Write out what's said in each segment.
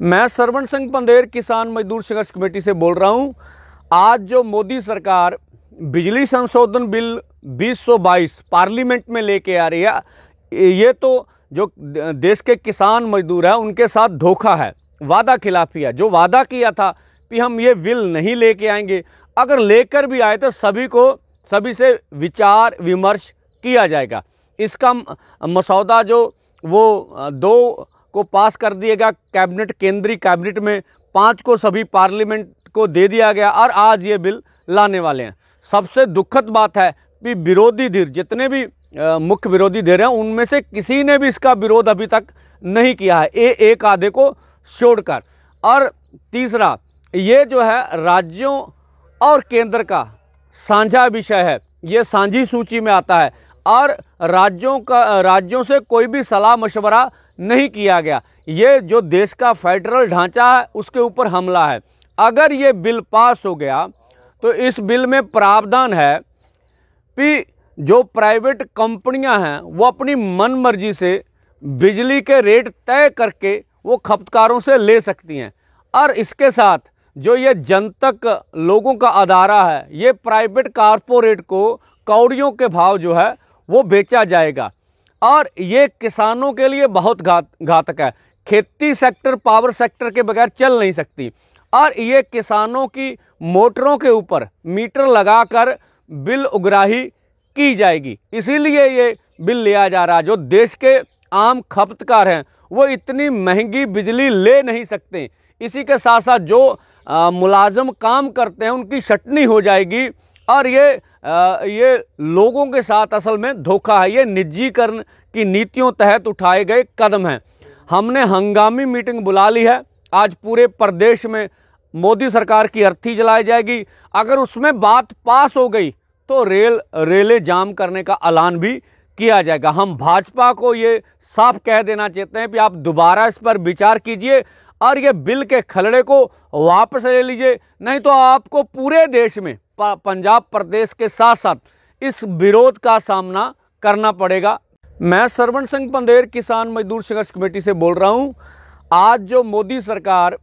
मैं सरवण सिंह पंदेर किसान मजदूर संघर्ष कमेटी से बोल रहा हूं आज जो मोदी सरकार बिजली संशोधन बिल 2022 पार्लियामेंट में लेके आ रही है ये तो जो देश के किसान मजदूर हैं उनके साथ धोखा है वादा खिलाफी है जो वादा किया था कि हम ये बिल नहीं लेके आएंगे अगर लेकर भी आए तो सभी को सभी से विचार विमर्श किया जाएगा इसका मसौदा जो वो दो को पास कर दिया गया कैबिनेट केंद्रीय कैबिनेट में पाँच को सभी पार्लियामेंट को दे दिया गया और आज ये बिल लाने वाले हैं सबसे दुखद बात है कि विरोधी धीर जितने भी मुख्य विरोधी धीरे हैं उनमें से किसी ने भी इसका विरोध अभी तक नहीं किया है ए एक आधे को छोड़कर और तीसरा ये जो है राज्यों और केंद्र का साझा विषय है ये साझी सूची में आता है और राज्यों का राज्यों से कोई भी सलाह मशवरा नहीं किया गया ये जो देश का फेडरल ढांचा है उसके ऊपर हमला है अगर ये बिल पास हो गया तो इस बिल में प्रावधान है कि जो प्राइवेट कंपनियां हैं वो अपनी मन मर्जी से बिजली के रेट तय करके वो खपतकारों से ले सकती हैं और इसके साथ जो ये जनतक लोगों का अदारा है ये प्राइवेट कारपोरेट को कौड़ियों के भाव जो है वो बेचा जाएगा और ये किसानों के लिए बहुत घात घातक है खेती सेक्टर पावर सेक्टर के बगैर चल नहीं सकती और ये किसानों की मोटरों के ऊपर मीटर लगाकर बिल उगराही की जाएगी इसीलिए ये बिल लिया जा रहा है जो देश के आम खपतकार हैं वो इतनी महंगी बिजली ले नहीं सकते इसी के साथ साथ जो मुलाजम काम करते हैं उनकी छटनी हो जाएगी और ये आ, ये लोगों के साथ असल में धोखा है ये निजीकरण की नीतियों तहत उठाए गए कदम हैं हमने हंगामी मीटिंग बुला ली है आज पूरे प्रदेश में मोदी सरकार की अर्थी जलाई जाएगी अगर उसमें बात पास हो गई तो रेल रेले जाम करने का ऐलान भी किया जाएगा हम भाजपा को ये साफ कह देना चाहते हैं कि आप दोबारा इस पर विचार कीजिए और ये बिल के खलड़े को वापस ले लीजिए नहीं तो आपको पूरे देश में पंजाब प्रदेश के साथ साथ इस विरोध का सामना करना पड़ेगा मैं सरवण सिंह पंदेर किसान मजदूर संघर्ष कमेटी से बोल रहा हूँ आज जो मोदी सरकार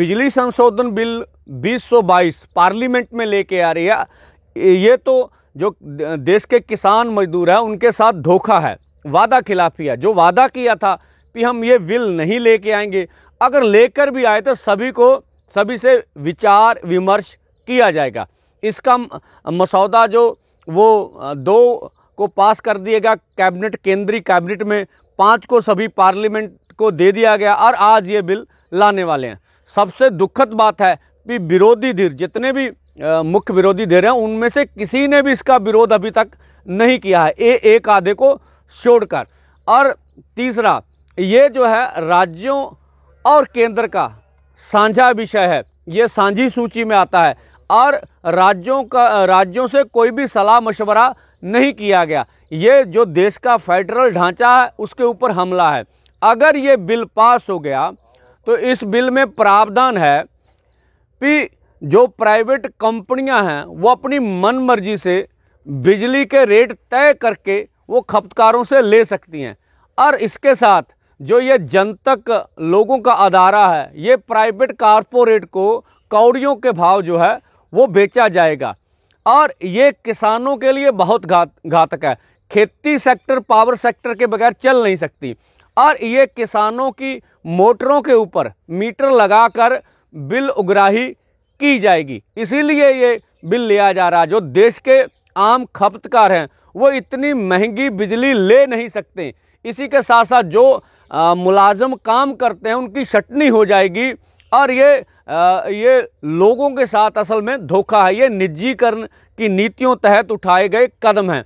बिजली संशोधन बिल 2022 पार्लियामेंट में लेके आ रही है ये तो जो देश के किसान मजदूर हैं उनके साथ धोखा है वादा खिलाफी है जो वादा किया था कि हम ये बिल नहीं लेके आएंगे अगर लेकर भी आए तो सभी को सभी से विचार विमर्श किया जाएगा इसका मसौदा जो वो दो को पास कर दिएगा कैबिनेट केंद्रीय कैबिनेट में पाँच को सभी पार्लियामेंट को दे दिया गया और आज ये बिल लाने वाले हैं सबसे दुखद बात है कि विरोधी धीर जितने भी मुख्य विरोधी धिर हैं उनमें से किसी ने भी इसका विरोध अभी तक नहीं किया है ए एक आधे को छोड़कर और तीसरा ये जो है राज्यों और केंद्र का साझा विषय है ये साझी सूची में आता है और राज्यों का राज्यों से कोई भी सलाह मशवरा नहीं किया गया ये जो देश का फेडरल ढांचा है उसके ऊपर हमला है अगर ये बिल पास हो गया तो इस बिल में प्रावधान है कि जो प्राइवेट कंपनियां हैं वो अपनी मन मर्जी से बिजली के रेट तय करके वो खपतकारों से ले सकती हैं और इसके साथ जो ये जनतक लोगों का अदारा है ये प्राइवेट कारपोरेट को कौड़ियों के भाव जो है वो बेचा जाएगा और ये किसानों के लिए बहुत घात घातक है खेती सेक्टर पावर सेक्टर के बगैर चल नहीं सकती और ये किसानों की मोटरों के ऊपर मीटर लगाकर बिल उगराही की जाएगी इसीलिए ये बिल लिया जा रहा है जो देश के आम खपतकार हैं वो इतनी महंगी बिजली ले नहीं सकते इसी के साथ साथ जो मुलाजम काम करते हैं उनकी छटनी हो जाएगी और ये आ, ये लोगों के साथ असल में धोखा है ये निजीकरण की नीतियों तहत उठाए गए कदम हैं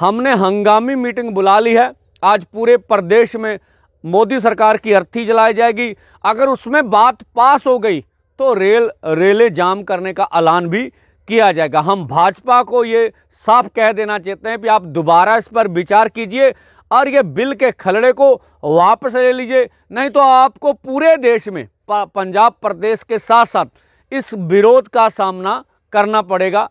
हमने हंगामी मीटिंग बुला ली है आज पूरे प्रदेश में मोदी सरकार की अर्थी जलाई जाएगी अगर उसमें बात पास हो गई तो रेल रेलें जाम करने का ऐलान भी किया जाएगा हम भाजपा को ये साफ कह देना चाहते हैं कि आप दोबारा इस पर विचार कीजिए और ये बिल के खलड़े को वापस ले लीजिए नहीं तो आपको पूरे देश में पंजाब प्रदेश के साथ साथ इस विरोध का सामना करना पड़ेगा